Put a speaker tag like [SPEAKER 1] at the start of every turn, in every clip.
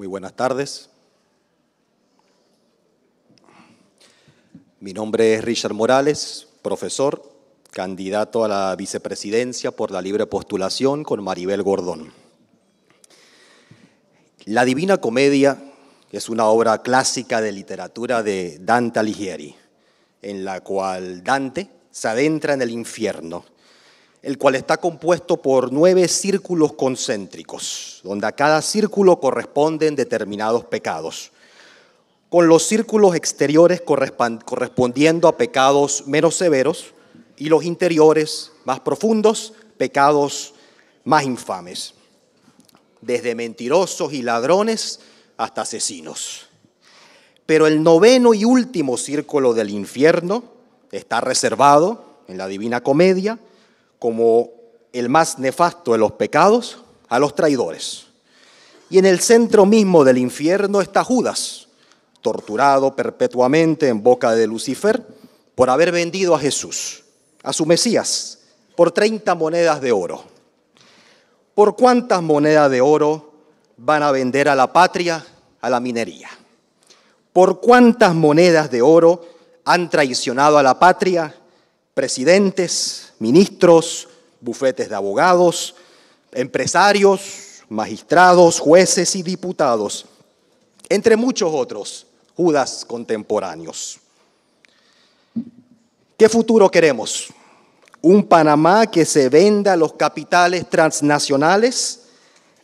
[SPEAKER 1] Muy buenas tardes. Mi nombre es Richard Morales, profesor, candidato a la vicepresidencia por la libre postulación con Maribel Gordón. La Divina Comedia es una obra clásica de literatura de Dante Alighieri, en la cual Dante se adentra en el infierno el cual está compuesto por nueve círculos concéntricos, donde a cada círculo corresponden determinados pecados, con los círculos exteriores correspondiendo a pecados menos severos y los interiores más profundos, pecados más infames, desde mentirosos y ladrones hasta asesinos. Pero el noveno y último círculo del infierno está reservado en la Divina Comedia, como el más nefasto de los pecados, a los traidores. Y en el centro mismo del infierno está Judas, torturado perpetuamente en boca de Lucifer por haber vendido a Jesús, a su Mesías, por 30 monedas de oro. ¿Por cuántas monedas de oro van a vender a la patria, a la minería? ¿Por cuántas monedas de oro han traicionado a la patria, presidentes, ministros, bufetes de abogados, empresarios, magistrados, jueces y diputados, entre muchos otros Judas contemporáneos. ¿Qué futuro queremos? Un Panamá que se venda a los capitales transnacionales,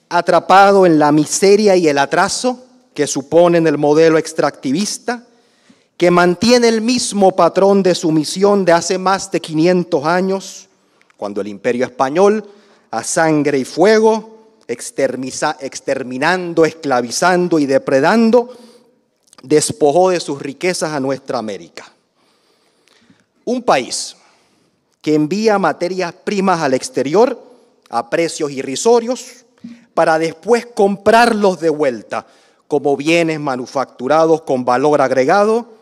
[SPEAKER 1] atrapado en la miseria y el atraso que suponen el modelo extractivista, que mantiene el mismo patrón de sumisión de hace más de 500 años, cuando el imperio español, a sangre y fuego, exterminando, esclavizando y depredando, despojó de sus riquezas a nuestra América. Un país que envía materias primas al exterior a precios irrisorios para después comprarlos de vuelta como bienes manufacturados con valor agregado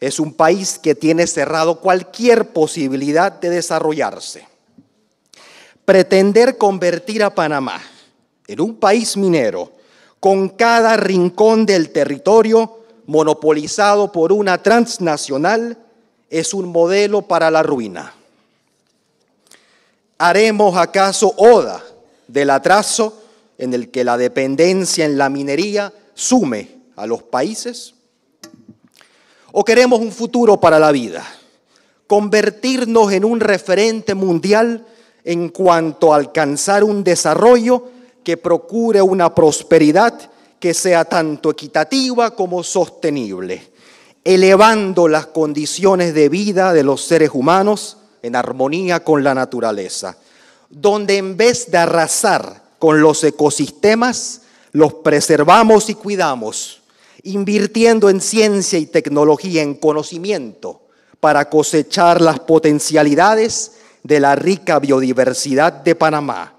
[SPEAKER 1] es un país que tiene cerrado cualquier posibilidad de desarrollarse. Pretender convertir a Panamá en un país minero con cada rincón del territorio monopolizado por una transnacional es un modelo para la ruina. ¿Haremos acaso oda del atraso en el que la dependencia en la minería sume a los países? ¿O queremos un futuro para la vida? Convertirnos en un referente mundial en cuanto a alcanzar un desarrollo que procure una prosperidad que sea tanto equitativa como sostenible, elevando las condiciones de vida de los seres humanos en armonía con la naturaleza, donde en vez de arrasar con los ecosistemas, los preservamos y cuidamos invirtiendo en ciencia y tecnología, en conocimiento, para cosechar las potencialidades de la rica biodiversidad de Panamá,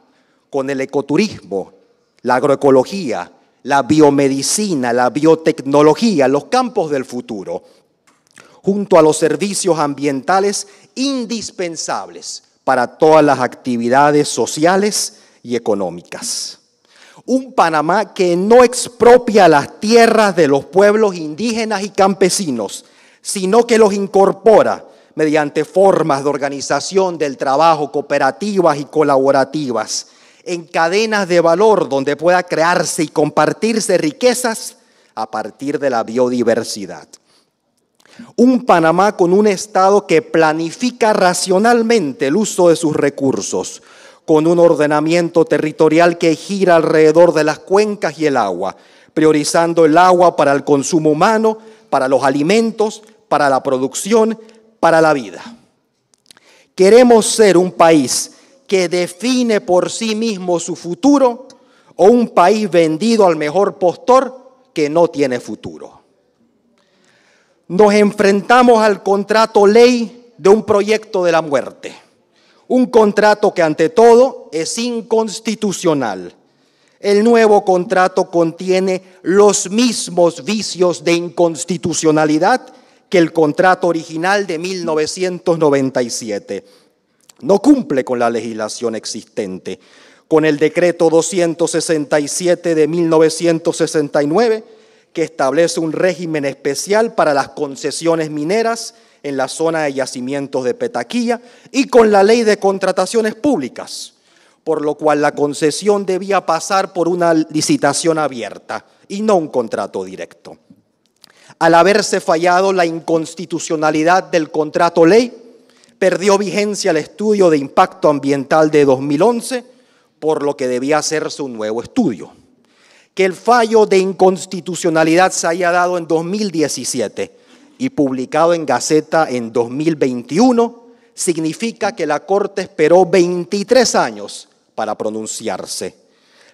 [SPEAKER 1] con el ecoturismo, la agroecología, la biomedicina, la biotecnología, los campos del futuro, junto a los servicios ambientales indispensables para todas las actividades sociales y económicas un Panamá que no expropia las tierras de los pueblos indígenas y campesinos, sino que los incorpora mediante formas de organización del trabajo cooperativas y colaborativas, en cadenas de valor donde pueda crearse y compartirse riquezas a partir de la biodiversidad. Un Panamá con un Estado que planifica racionalmente el uso de sus recursos, con un ordenamiento territorial que gira alrededor de las cuencas y el agua, priorizando el agua para el consumo humano, para los alimentos, para la producción, para la vida. Queremos ser un país que define por sí mismo su futuro o un país vendido al mejor postor que no tiene futuro. Nos enfrentamos al contrato ley de un proyecto de la muerte un contrato que ante todo es inconstitucional. El nuevo contrato contiene los mismos vicios de inconstitucionalidad que el contrato original de 1997. No cumple con la legislación existente. Con el decreto 267 de 1969, que establece un régimen especial para las concesiones mineras, en la zona de yacimientos de Petaquilla y con la ley de contrataciones públicas, por lo cual la concesión debía pasar por una licitación abierta y no un contrato directo. Al haberse fallado la inconstitucionalidad del contrato ley, perdió vigencia el estudio de impacto ambiental de 2011, por lo que debía hacerse un nuevo estudio. Que el fallo de inconstitucionalidad se haya dado en 2017 y publicado en Gaceta en 2021, significa que la Corte esperó 23 años para pronunciarse.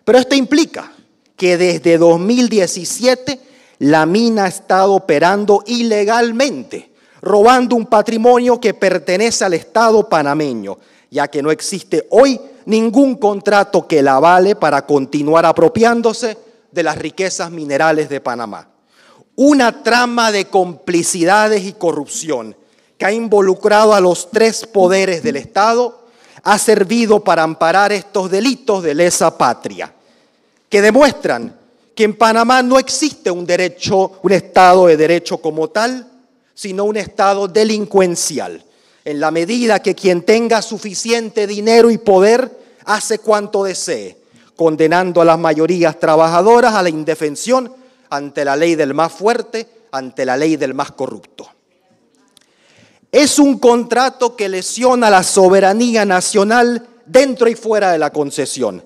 [SPEAKER 1] Pero esto implica que desde 2017 la mina ha estado operando ilegalmente, robando un patrimonio que pertenece al Estado panameño, ya que no existe hoy ningún contrato que la vale para continuar apropiándose de las riquezas minerales de Panamá una trama de complicidades y corrupción que ha involucrado a los tres poderes del Estado, ha servido para amparar estos delitos de lesa patria, que demuestran que en Panamá no existe un derecho, un Estado de derecho como tal, sino un Estado delincuencial, en la medida que quien tenga suficiente dinero y poder hace cuanto desee, condenando a las mayorías trabajadoras a la indefensión ante la ley del más fuerte, ante la ley del más corrupto. Es un contrato que lesiona la soberanía nacional dentro y fuera de la concesión.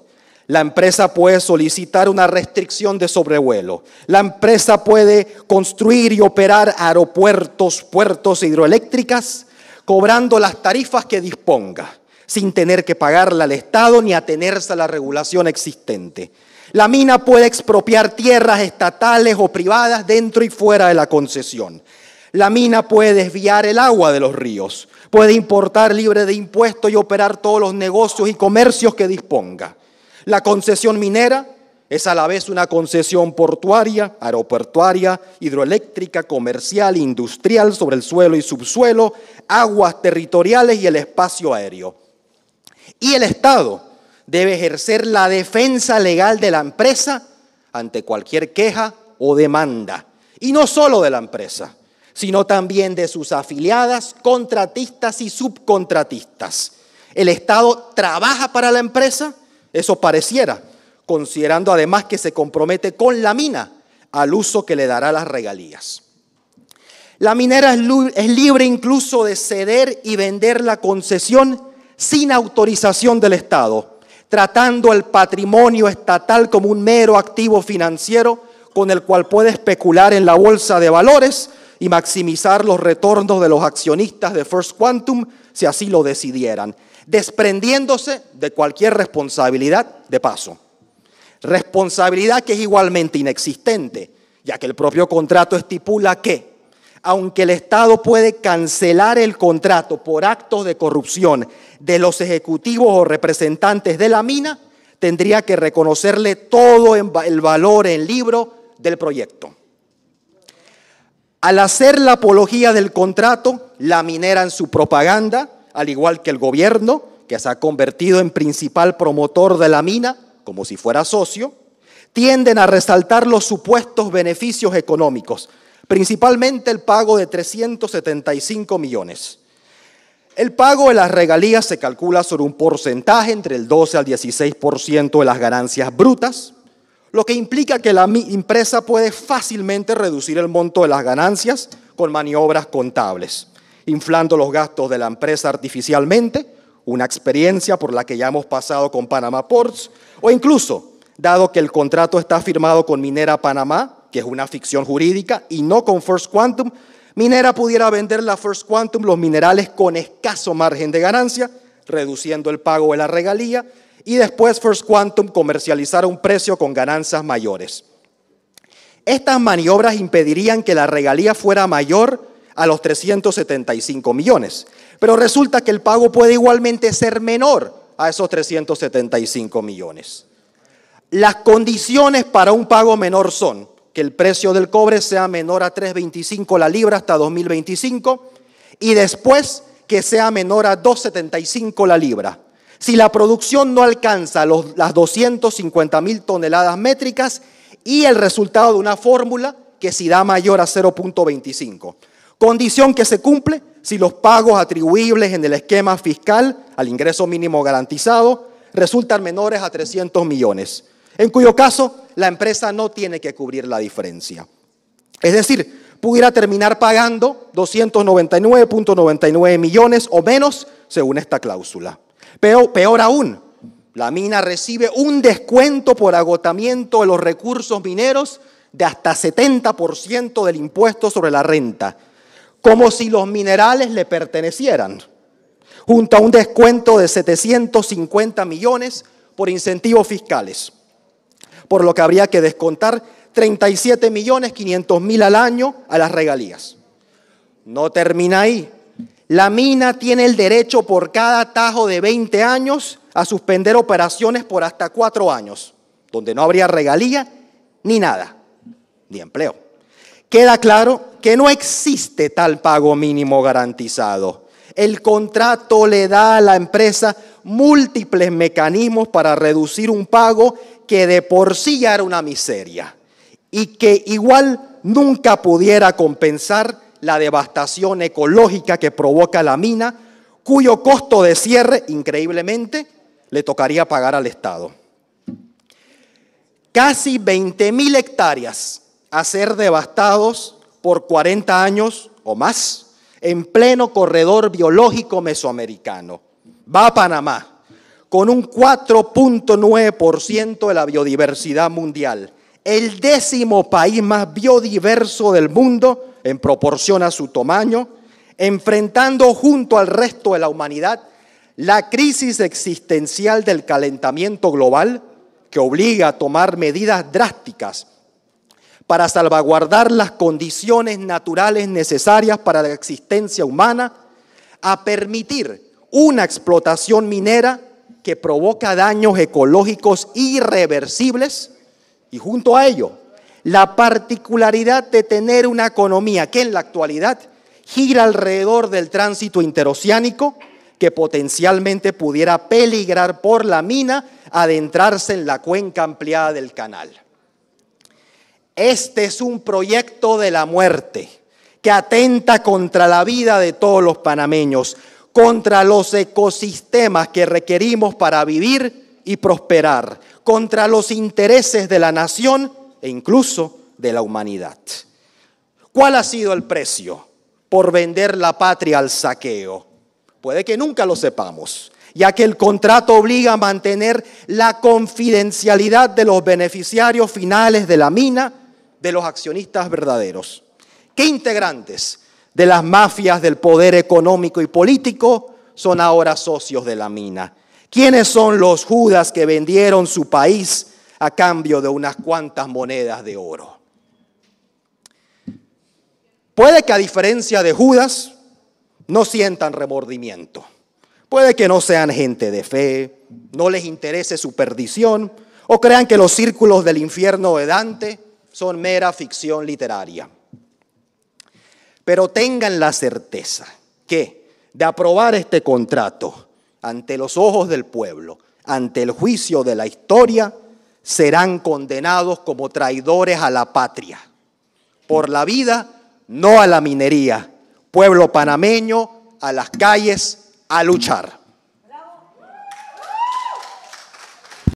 [SPEAKER 1] La empresa puede solicitar una restricción de sobrevuelo. La empresa puede construir y operar aeropuertos, puertos hidroeléctricas, cobrando las tarifas que disponga, sin tener que pagarla al Estado ni atenerse a la regulación existente. La mina puede expropiar tierras estatales o privadas dentro y fuera de la concesión. La mina puede desviar el agua de los ríos, puede importar libre de impuestos y operar todos los negocios y comercios que disponga. La concesión minera es a la vez una concesión portuaria, aeroportuaria, hidroeléctrica, comercial, industrial sobre el suelo y subsuelo, aguas territoriales y el espacio aéreo. Y el Estado debe ejercer la defensa legal de la empresa ante cualquier queja o demanda. Y no solo de la empresa, sino también de sus afiliadas, contratistas y subcontratistas. El Estado trabaja para la empresa, eso pareciera, considerando además que se compromete con la mina al uso que le dará las regalías. La minera es libre incluso de ceder y vender la concesión sin autorización del Estado tratando el patrimonio estatal como un mero activo financiero con el cual puede especular en la bolsa de valores y maximizar los retornos de los accionistas de First Quantum si así lo decidieran, desprendiéndose de cualquier responsabilidad de paso. Responsabilidad que es igualmente inexistente, ya que el propio contrato estipula que aunque el Estado puede cancelar el contrato por actos de corrupción de los ejecutivos o representantes de la mina, tendría que reconocerle todo el valor en libro del proyecto. Al hacer la apología del contrato, la minera en su propaganda, al igual que el gobierno, que se ha convertido en principal promotor de la mina, como si fuera socio, tienden a resaltar los supuestos beneficios económicos, principalmente el pago de 375 millones. El pago de las regalías se calcula sobre un porcentaje entre el 12 al 16% de las ganancias brutas, lo que implica que la empresa puede fácilmente reducir el monto de las ganancias con maniobras contables, inflando los gastos de la empresa artificialmente, una experiencia por la que ya hemos pasado con Panama Ports, o incluso, dado que el contrato está firmado con Minera Panamá, que es una ficción jurídica, y no con First Quantum, Minera pudiera vender la First Quantum los minerales con escaso margen de ganancia, reduciendo el pago de la regalía, y después First Quantum comercializara un precio con ganancias mayores. Estas maniobras impedirían que la regalía fuera mayor a los 375 millones, pero resulta que el pago puede igualmente ser menor a esos 375 millones. Las condiciones para un pago menor son que el precio del cobre sea menor a 3.25 la libra hasta 2025 y después que sea menor a 2.75 la libra. Si la producción no alcanza las 250 mil toneladas métricas y el resultado de una fórmula que si da mayor a 0.25. Condición que se cumple si los pagos atribuibles en el esquema fiscal al ingreso mínimo garantizado resultan menores a 300 millones en cuyo caso la empresa no tiene que cubrir la diferencia. Es decir, pudiera terminar pagando 299.99 millones o menos según esta cláusula. Pero peor aún, la mina recibe un descuento por agotamiento de los recursos mineros de hasta 70% del impuesto sobre la renta, como si los minerales le pertenecieran, junto a un descuento de 750 millones por incentivos fiscales por lo que habría que descontar 37.500.000 millones mil al año a las regalías. No termina ahí. La mina tiene el derecho por cada tajo de 20 años a suspender operaciones por hasta cuatro años, donde no habría regalía ni nada, ni empleo. Queda claro que no existe tal pago mínimo garantizado. El contrato le da a la empresa múltiples mecanismos para reducir un pago que de por sí ya era una miseria y que igual nunca pudiera compensar la devastación ecológica que provoca la mina, cuyo costo de cierre, increíblemente, le tocaría pagar al Estado. Casi 20.000 hectáreas a ser devastados por 40 años o más en pleno corredor biológico mesoamericano. Va a Panamá con un 4.9% de la biodiversidad mundial. El décimo país más biodiverso del mundo en proporción a su tamaño, enfrentando junto al resto de la humanidad la crisis existencial del calentamiento global que obliga a tomar medidas drásticas para salvaguardar las condiciones naturales necesarias para la existencia humana, a permitir una explotación minera que provoca daños ecológicos irreversibles y junto a ello la particularidad de tener una economía que en la actualidad gira alrededor del tránsito interoceánico que potencialmente pudiera peligrar por la mina adentrarse en la cuenca ampliada del canal. Este es un proyecto de la muerte que atenta contra la vida de todos los panameños contra los ecosistemas que requerimos para vivir y prosperar, contra los intereses de la nación e incluso de la humanidad. ¿Cuál ha sido el precio por vender la patria al saqueo? Puede que nunca lo sepamos, ya que el contrato obliga a mantener la confidencialidad de los beneficiarios finales de la mina, de los accionistas verdaderos. ¿Qué integrantes de las mafias del poder económico y político son ahora socios de la mina. ¿Quiénes son los judas que vendieron su país a cambio de unas cuantas monedas de oro? Puede que a diferencia de Judas no sientan remordimiento. Puede que no sean gente de fe, no les interese su perdición o crean que los círculos del infierno de Dante son mera ficción literaria. Pero tengan la certeza que de aprobar este contrato ante los ojos del pueblo, ante el juicio de la historia, serán condenados como traidores a la patria. Por la vida, no a la minería. Pueblo panameño, a las calles, a luchar.